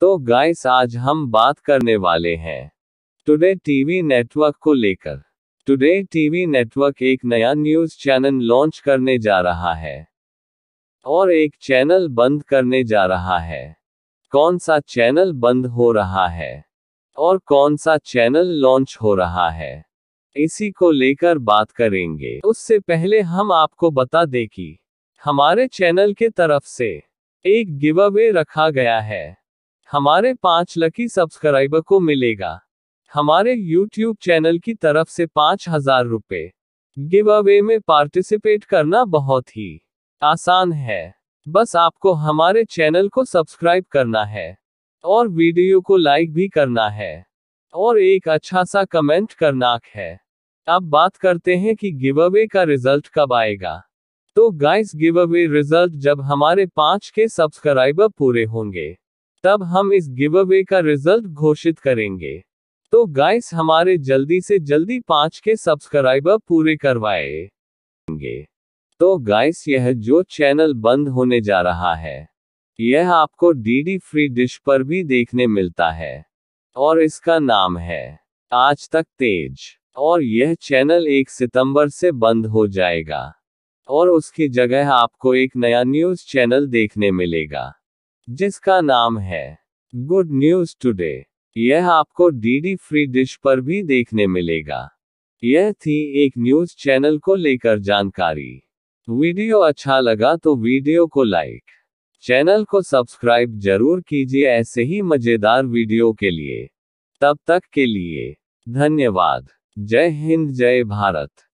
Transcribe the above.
तो गाइस आज हम बात करने वाले हैं टुडे टीवी नेटवर्क को लेकर टुडे टीवी नेटवर्क एक नया न्यूज चैनल लॉन्च करने जा रहा है और एक चैनल बंद करने जा रहा है कौन सा चैनल बंद हो रहा है और कौन सा चैनल लॉन्च हो रहा है इसी को लेकर बात करेंगे उससे पहले हम आपको बता दें कि हमारे चैनल के तरफ से एक गिव अवे रखा गया है हमारे पांच लकी सब्सक्राइबर को मिलेगा हमारे यूट्यूब चैनल की तरफ से पांच हजार रुपए गिव अवे में पार्टिसिपेट करना बहुत ही आसान है बस आपको हमारे चैनल को सब्सक्राइब करना है और वीडियो को लाइक भी करना है और एक अच्छा सा कमेंट करना है अब बात करते हैं कि गिव अवे का रिजल्ट कब आएगा तो गाइस गिव अवे रिजल्ट जब हमारे पांच के सब्सक्राइबर पूरे होंगे तब हम इस गिव अवे का रिजल्ट घोषित करेंगे तो गाइस हमारे जल्दी से जल्दी पांच के सब्सक्राइबर पूरे करवाएंगे तो गाइस यह जो चैनल बंद होने जा रहा है यह आपको डीडी फ्री डिश पर भी देखने मिलता है और इसका नाम है आज तक तेज और यह चैनल एक सितंबर से बंद हो जाएगा और उसकी जगह आपको एक नया न्यूज चैनल देखने मिलेगा जिसका नाम है गुड न्यूज टुडे यह आपको डीडी फ्री डिश पर भी देखने मिलेगा यह थी एक न्यूज चैनल को लेकर जानकारी वीडियो अच्छा लगा तो वीडियो को लाइक चैनल को सब्सक्राइब जरूर कीजिए ऐसे ही मजेदार वीडियो के लिए तब तक के लिए धन्यवाद जय हिंद जय भारत